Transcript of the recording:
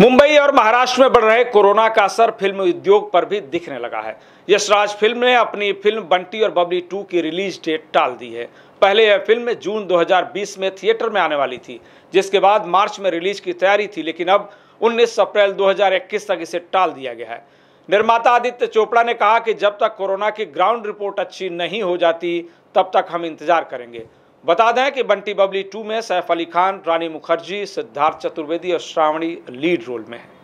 मुंबई और महाराष्ट्र में बढ़ रहे कोरोना का असर फिल्म उद्योग पर भी दिखने लगा है यशराज फिल्म ने अपनी फिल्म बंटी और बबली टू की रिलीज डेट टाल दी है पहले यह फिल्म जून 2020 में थिएटर में आने वाली थी जिसके बाद मार्च में रिलीज की तैयारी थी लेकिन अब 19 अप्रैल 2021 तक इसे टाल दिया गया है निर्माता आदित्य चोपड़ा ने कहा कि जब तक कोरोना की ग्राउंड रिपोर्ट अच्छी नहीं हो जाती तब तक हम इंतजार करेंगे बता दें कि बंटी बबली टू में सैफ अली खान रानी मुखर्जी सिद्धार्थ चतुर्वेदी और श्रावणी लीड रोल में हैं